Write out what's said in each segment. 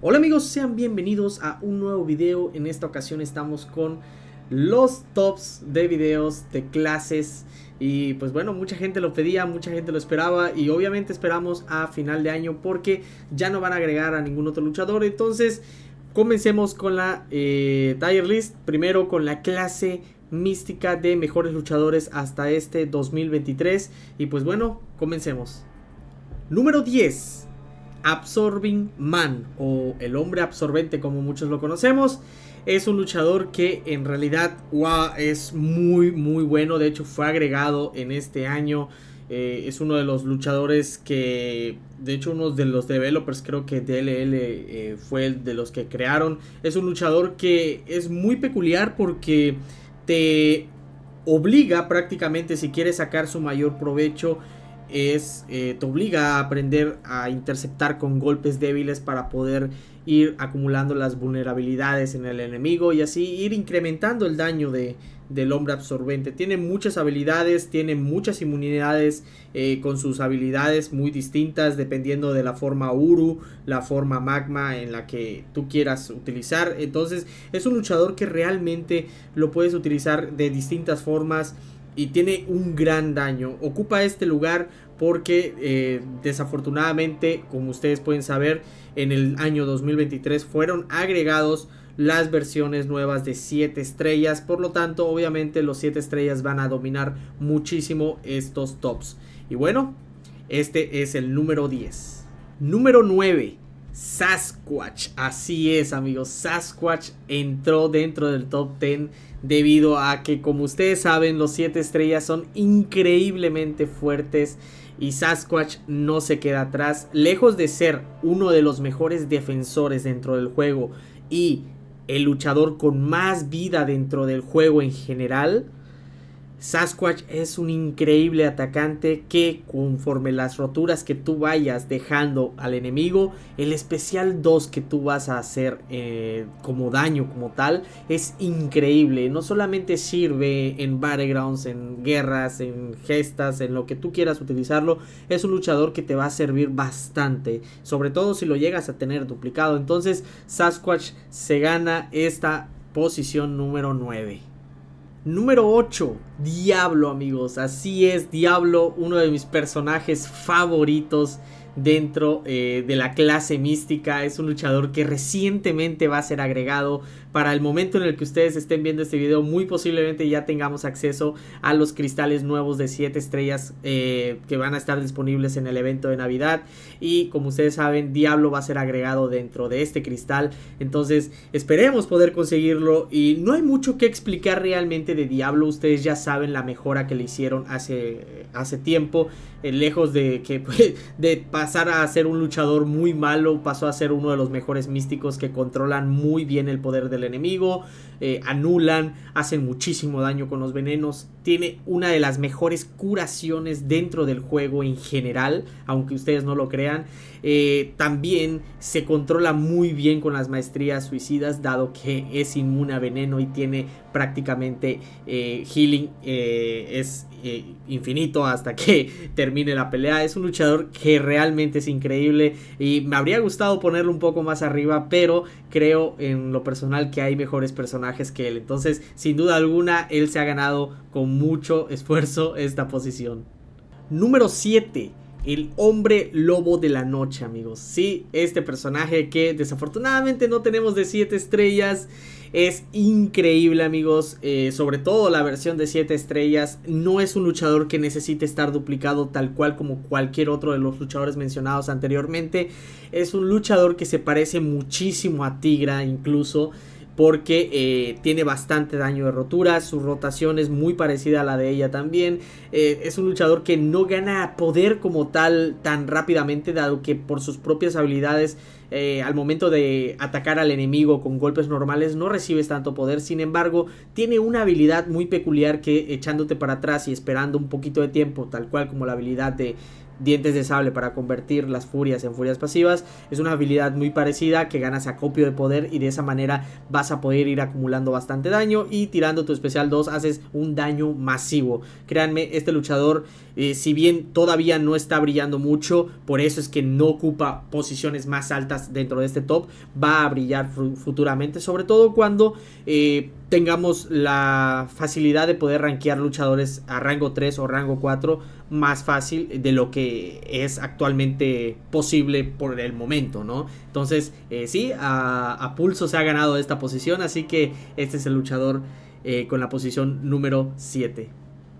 Hola amigos, sean bienvenidos a un nuevo video. En esta ocasión estamos con los tops de videos de clases y pues bueno, mucha gente lo pedía, mucha gente lo esperaba y obviamente esperamos a final de año porque ya no van a agregar a ningún otro luchador. Entonces, comencemos con la eh, list, primero con la clase mística de mejores luchadores hasta este 2023 y pues bueno, comencemos. Número 10. Absorbing Man o el hombre absorbente como muchos lo conocemos. Es un luchador que en realidad es muy muy bueno. De hecho fue agregado en este año. Eh, es uno de los luchadores que, de hecho, uno de los developers, creo que DLL eh, fue el de los que crearon. Es un luchador que es muy peculiar porque te obliga prácticamente, si quieres sacar su mayor provecho, es eh, te obliga a aprender a interceptar con golpes débiles para poder ir acumulando las vulnerabilidades en el enemigo y así ir incrementando el daño de, del hombre absorbente. Tiene muchas habilidades, tiene muchas inmunidades eh, con sus habilidades muy distintas dependiendo de la forma Uru, la forma Magma en la que tú quieras utilizar. Entonces es un luchador que realmente lo puedes utilizar de distintas formas y tiene un gran daño. Ocupa este lugar porque eh, desafortunadamente, como ustedes pueden saber, en el año 2023 fueron agregados las versiones nuevas de 7 estrellas, por lo tanto, obviamente los 7 estrellas van a dominar muchísimo estos tops. Y bueno, este es el número 10. Número 9. Sasquatch, así es amigos, Sasquatch entró dentro del top 10 debido a que como ustedes saben los 7 estrellas son increíblemente fuertes y Sasquatch no se queda atrás. Lejos de ser uno de los mejores defensores dentro del juego y el luchador con más vida dentro del juego en general, Sasquatch es un increíble atacante que conforme las roturas que tú vayas dejando al enemigo, el especial 2 que tú vas a hacer eh, como daño como tal es increíble. No solamente sirve en battlegrounds, en guerras, en gestas, en lo que tú quieras utilizarlo, es un luchador que te va a servir bastante, sobre todo si lo llegas a tener duplicado. Entonces Sasquatch se gana esta posición número 9. Número 8, Diablo amigos, así es, Diablo, uno de mis personajes favoritos dentro eh, de la clase mística, es un luchador que recientemente va a ser agregado para el momento en el que ustedes estén viendo este video, muy posiblemente ya tengamos acceso a los cristales nuevos de 7 estrellas eh, que van a estar disponibles en el evento de Navidad. Y como ustedes saben, Diablo va a ser agregado dentro de este cristal. Entonces, esperemos poder conseguirlo. Y no hay mucho que explicar realmente de Diablo. Ustedes ya saben la mejora que le hicieron hace, hace tiempo. Eh, lejos de que pues, de pasar a ser un luchador muy malo, pasó a ser uno de los mejores místicos que controlan muy bien el poder de el enemigo, eh, anulan, hacen muchísimo daño con los venenos. Tiene una de las mejores curaciones dentro del juego en general, aunque ustedes no lo crean. Eh, también se controla muy bien con las maestrías suicidas, dado que es inmune a veneno y tiene prácticamente eh, healing, es infinito hasta que termine la pelea. Es un luchador que realmente es increíble y me habría gustado ponerlo un poco más arriba, pero creo en lo personal que hay mejores personajes que él. Entonces, sin duda alguna, él se ha ganado con mucho esfuerzo esta posición. Número 7. El hombre lobo de la noche, amigos. Sí, este personaje que desafortunadamente no tenemos de 7 estrellas. Es increíble, amigos. Eh, sobre todo la versión de 7 estrellas. No es un luchador que necesite estar duplicado tal cual como cualquier otro de los luchadores mencionados anteriormente. Es un luchador que se parece muchísimo a Tigra incluso porque eh, tiene bastante daño de rotura, su rotación es muy parecida a la de ella también, eh, es un luchador que no gana poder como tal tan rápidamente, dado que por sus propias habilidades eh, al momento de atacar al enemigo con golpes normales no recibes tanto poder, sin embargo tiene una habilidad muy peculiar que echándote para atrás y esperando un poquito de tiempo, tal cual como la habilidad de dientes de sable para convertir las furias en furias pasivas. Es una habilidad muy parecida que ganas acopio de poder y de esa manera vas a poder ir acumulando bastante daño y tirando tu especial 2 haces un daño masivo. Créanme, este luchador eh, si bien todavía no está brillando mucho, por eso es que no ocupa posiciones más altas dentro de este top, va a brillar futuramente, sobre todo cuando eh, tengamos la facilidad de poder rankear luchadores a rango 3 o rango 4 más fácil de lo que es actualmente posible por el momento, ¿no? Entonces, eh, sí, a, pulso se ha ganado esta posición, así que este es el luchador eh, con la posición número 7.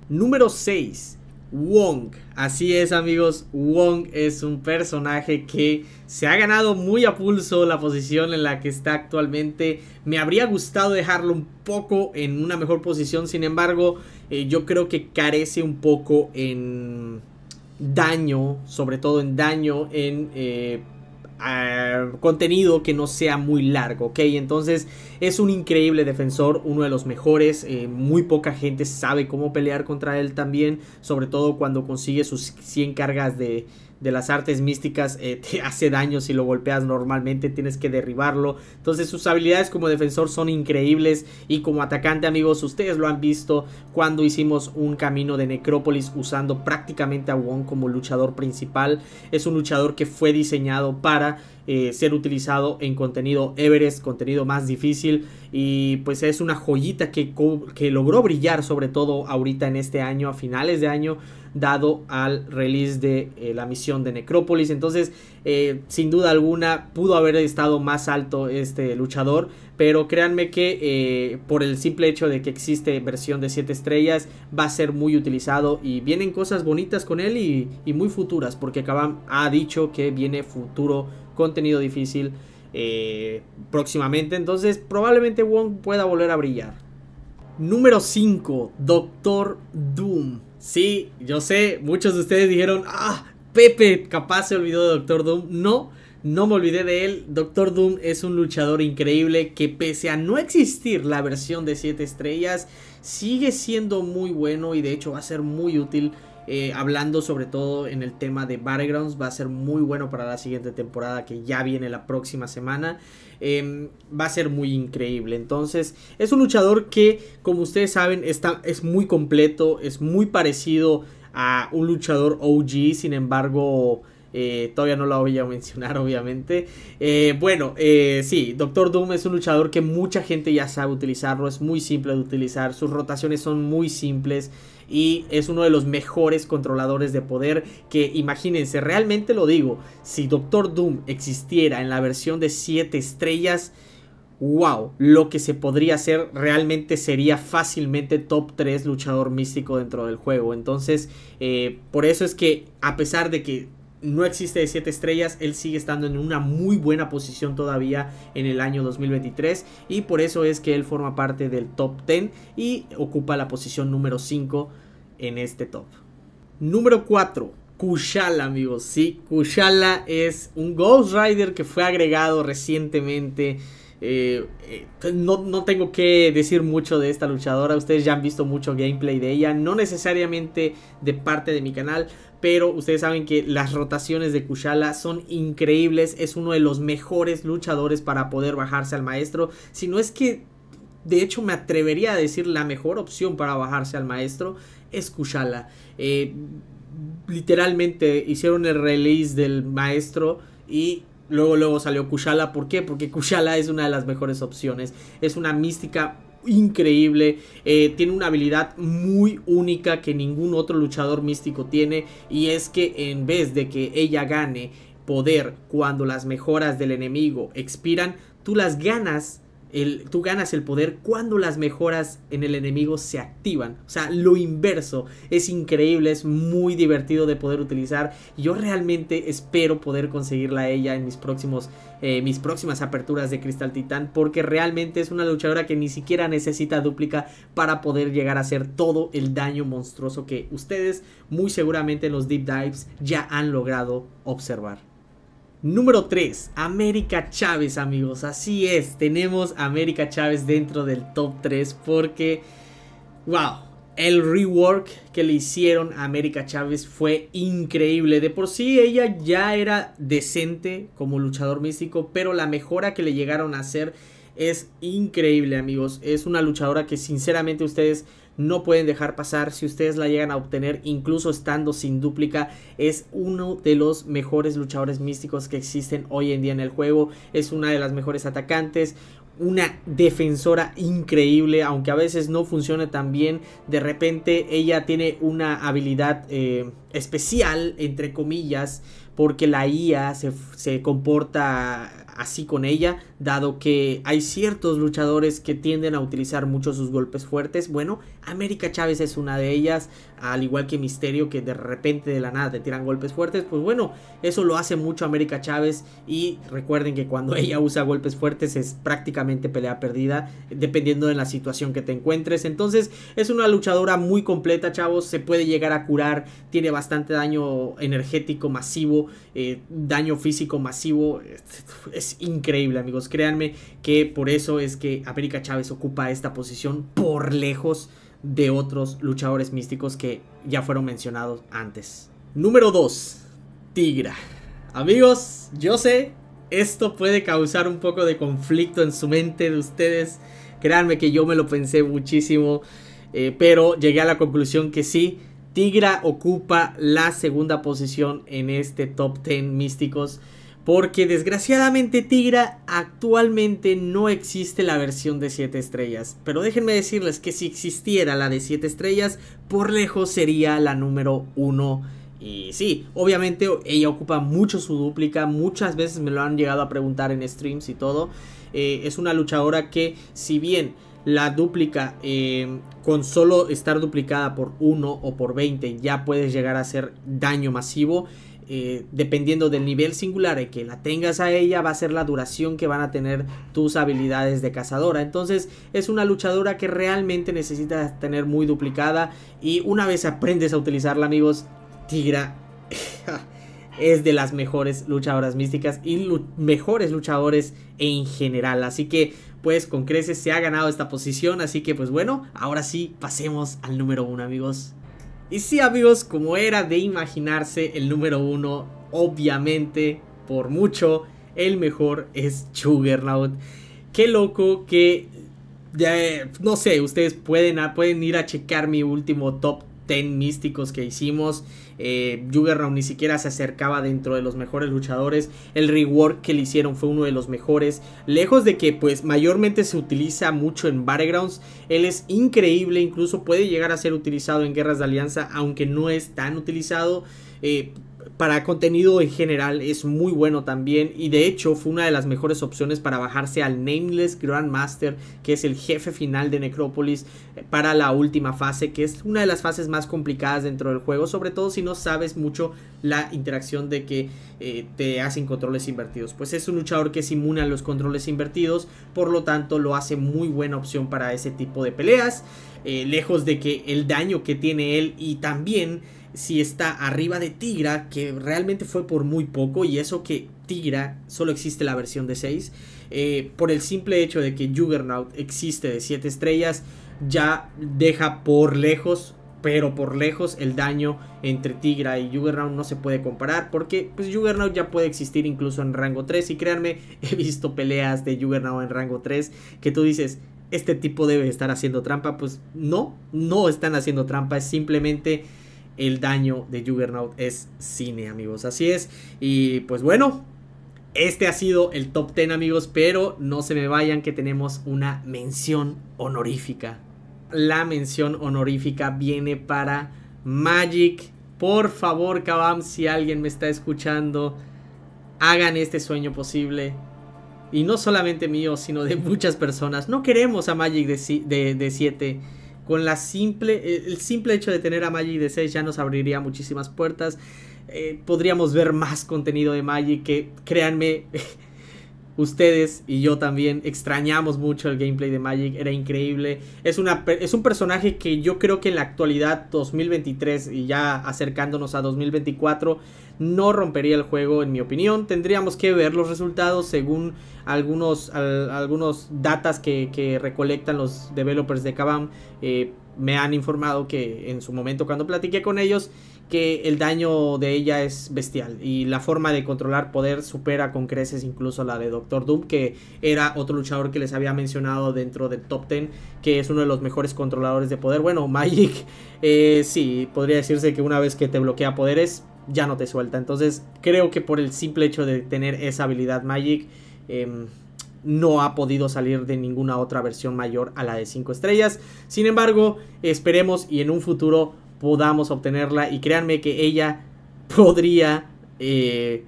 Número 6. Wong. Así es amigos, Wong es un personaje que se ha ganado muy a pulso la posición en la que está actualmente. Me habría gustado dejarlo un poco en una mejor posición, sin embargo, eh, yo creo que carece un poco en daño, sobre todo en daño, en eh, eh, contenido que no sea muy largo, ¿ok? Entonces es un increíble defensor, uno de los mejores, eh, muy poca gente sabe cómo pelear contra él también, sobre todo cuando consigue sus 100 cargas de, de las artes místicas eh, te hace daño si lo golpeas normalmente, tienes que derribarlo. Entonces sus habilidades como defensor son increíbles y como atacante amigos, ustedes lo han visto cuando hicimos un camino de necrópolis usando prácticamente a Wong como luchador principal. Es un luchador que fue diseñado para eh, ser utilizado en contenido Everest, contenido más difícil. Y pues es una joyita que, que logró brillar sobre todo ahorita en este año, a finales de año, dado al release de eh, la misión de Necrópolis. Entonces, eh, sin duda alguna, pudo haber estado más alto este luchador. Pero créanme que por el simple hecho de que existe versión de 7 estrellas, va a ser muy utilizado y vienen cosas bonitas con él y, y muy futuras, porque Kabam ha dicho que viene futuro contenido difícil eh, próximamente. Entonces probablemente Wong pueda volver a brillar. Número 5, Doctor Doom. Sí, yo sé, muchos de ustedes dijeron, ah, Pepe, capaz se olvidó de Doctor Doom. No, no me olvidé de él. Doctor Doom es un luchador increíble que pese a no existir la versión de 7 estrellas, sigue siendo muy bueno y de hecho va a ser muy útil eh, hablando sobre todo en el tema de Battlegrounds, va a ser muy bueno para la siguiente temporada que ya viene la próxima semana. Em, va a ser muy increíble. Entonces, es un luchador que, como ustedes saben, está, es muy completo, es muy parecido a un luchador OG, sin embargo... Eh, todavía no lo voy a mencionar, obviamente. Eh, bueno, sí, Doctor Doom es un luchador que mucha gente ya sabe utilizarlo. Es muy simple de utilizar. Sus rotaciones son muy simples y es uno de los mejores controladores de poder que imagínense, realmente lo digo, si Doctor Doom existiera en la versión de 7 estrellas, wow, lo que se podría hacer realmente sería fácilmente top 3 luchador místico dentro del juego. Entonces, eh, por eso es que a pesar de que no existe de 7 estrellas, él sigue estando en una muy buena posición todavía en el año 2023 y por eso es que él forma parte del top 10 y ocupa la posición número 5 en este top. Número 4, Kushala, amigos. Sí, Kushala es un Ghost Rider que fue agregado recientemente. Eh, eh, no, no, tengo que decir mucho de esta luchadora. Ustedes ya han visto mucho gameplay de ella. No necesariamente de parte de mi canal pero ustedes saben que las rotaciones de Kushala son increíbles, es uno de los mejores luchadores para poder bajarse al maestro, si no es que de hecho me atrevería a decir la mejor opción para bajarse al maestro es Kushala. Eh, literalmente hicieron el release del maestro y luego luego salió Kushala, ¿por qué? Porque Kushala es una de las mejores opciones, es una mística increíble, eh, tiene una habilidad muy única que ningún otro luchador místico tiene y es que en vez de que ella gane poder cuando las mejoras del enemigo expiran, tú las ganas el, tú ganas el poder cuando las mejoras en el enemigo se activan. O sea, lo inverso. Es increíble, es muy divertido de poder utilizar. Yo realmente espero poder conseguirla ella en mis próximos, eh, mis próximas aperturas de Cristal Titán. Porque realmente es una luchadora que ni siquiera necesita dúplica para poder llegar a hacer todo el daño monstruoso que ustedes muy seguramente en los deep dives ya han logrado observar. Número 3, América Chávez, amigos. Así es, tenemos América Chávez dentro del top 3 porque, wow, el rework que le hicieron a América Chávez fue increíble. De por sí ella ya era decente como luchador místico, pero la mejora que le llegaron a hacer es increíble, amigos. Es una luchadora que sinceramente ustedes no pueden dejar pasar. Si ustedes la llegan a obtener, incluso estando sin dúplica, es uno de los mejores luchadores místicos que existen hoy en día en el juego. Es una de las mejores atacantes. Una defensora increíble, aunque a veces no funcione tan bien. De repente ella tiene una habilidad eh, especial, entre comillas, porque la IA se, comporta así con ella, dado que hay ciertos luchadores que tienden a utilizar mucho sus golpes fuertes. Bueno, América Chávez es una de ellas, al igual que Misterio, que de repente de la nada te tiran golpes fuertes. Pues bueno, eso lo hace mucho América Chávez y recuerden que cuando ella usa golpes fuertes es prácticamente pelea perdida, dependiendo de la situación que te encuentres. Entonces es una luchadora muy completa, chavos, se puede llegar a curar, tiene bastante daño energético masivo, eh, daño físico masivo. Es, increíble, amigos. Créanme que por eso es que América Chávez ocupa esta posición por lejos de otros luchadores místicos que ya fueron mencionados antes. Número 2. Tigra. Amigos, yo sé, esto puede causar un poco de conflicto en su mente de ustedes. Créanme que yo me lo pensé muchísimo, eh, pero llegué a la conclusión que sí, Tigra ocupa la segunda posición en este top 10 místicos. Porque desgraciadamente Tigra actualmente no existe la versión de 7 estrellas. Pero déjenme decirles que si existiera la de 7 estrellas, por lejos sería la número 1. Y sí, obviamente ella ocupa mucho su dúplica. Muchas veces me lo han llegado a preguntar en streams y todo. Eh, es una luchadora que si bien la duplica em, con solo estar duplicada por 1 o por 20 ya puedes llegar a hacer daño masivo. Eh, dependiendo del nivel singular en que la tengas a ella, va a ser la duración que van a tener tus habilidades de cazadora. Entonces es una luchadora que realmente necesitas tener muy duplicada y una vez aprendes a utilizarla amigos, Tigra es de las mejores luchadoras místicas y mejores luchadores en general. Así que pues con creces se ha ganado esta posición, así que pues bueno, ahora sí pasemos al número uno amigos. Y sí amigos, como era de imaginarse el número uno, obviamente, por mucho, el mejor es Sugarnaut Qué loco que... ya eh, no sé, ustedes pueden, pueden ir a checar mi último top ten místicos que hicimos. Eh, Juggernaut ni siquiera se acercaba dentro de los mejores luchadores. El rework que le hicieron fue uno de los mejores. Lejos de que pues mayormente se utiliza mucho en Battlegrounds. Él es increíble, incluso puede llegar a ser utilizado en guerras de alianza, aunque no es tan utilizado. Eh, para contenido en general es muy bueno también y de hecho fue una de las mejores opciones para bajarse al Nameless Grandmaster que es el jefe final de Necrópolis eh, para la última fase que es una de las fases más complicadas dentro del juego sobre todo si no sabes mucho la interacción de que eh, te hacen controles invertidos pues es un luchador que es inmune a los controles invertidos por lo tanto lo hace muy buena opción para ese tipo de peleas eh, lejos de que el daño que tiene él y también si está arriba de Tigra, que realmente fue por muy poco, y eso que Tigra solo existe la versión de 6, eh, por el simple hecho de que Juggernaut existe de 7 estrellas, ya deja por lejos pero por lejos el daño entre Tigra y Juggernaut no se puede comparar porque pues Juggernaut ya puede existir incluso en rango 3 y créanme, he visto peleas de Juggernaut en rango 3 que tú dices, este tipo debe estar haciendo trampa, pues no, no están haciendo trampa, es simplemente el daño de Juggernaut es cine, amigos. Así es. Y pues bueno, este ha sido el top 10, amigos, pero no se me vayan que tenemos una mención honorífica. La mención honorífica viene para Magic. Por favor, Kabam, si alguien me está escuchando, hagan este sueño posible. Y no solamente mío, sino de muchas personas. No queremos a Magic de 7. Con la simple, el simple hecho de tener a Magic de 6 ya nos abriría muchísimas puertas. Eh, podríamos ver más contenido de Magic que, créanme, ustedes y yo también extrañamos mucho el gameplay de Magic, era increíble. Es, una, es un personaje que yo creo que en la actualidad, 2023 y ya acercándonos a 2024, no rompería el juego en mi opinión. Tendríamos que ver los resultados según algunos, algunos datas que, recolectan los developers de Kabam. Eh, me han informado que en su momento cuando platiqué con ellos que el daño de ella es bestial y la forma de controlar poder supera con creces incluso la de Doctor Doom que era otro luchador que les había mencionado dentro del top 10 que es uno de los mejores controladores de poder bueno Magic eh, sí podría decirse que una vez que te bloquea poderes ya no te suelta. Entonces creo que por el simple hecho de tener esa habilidad Magic, em, no ha podido salir de ninguna otra versión mayor a la de 5 estrellas. Sin embargo, esperemos y en un futuro podamos obtenerla y créanme que ella podría eh,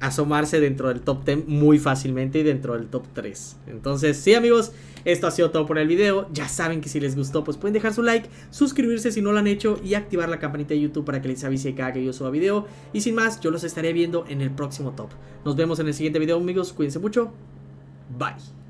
asomarse dentro del top 10 muy fácilmente y dentro del top 3. Entonces, sí amigos, esto ha sido todo por el video. Ya saben que si les gustó, pues pueden dejar su like, suscribirse si no lo han hecho y activar la campanita de YouTube para que les avise cada que yo suba video. Y sin más, yo los estaré viendo en el próximo top. Nos vemos en el siguiente video, amigos. Cuídense mucho. Bye.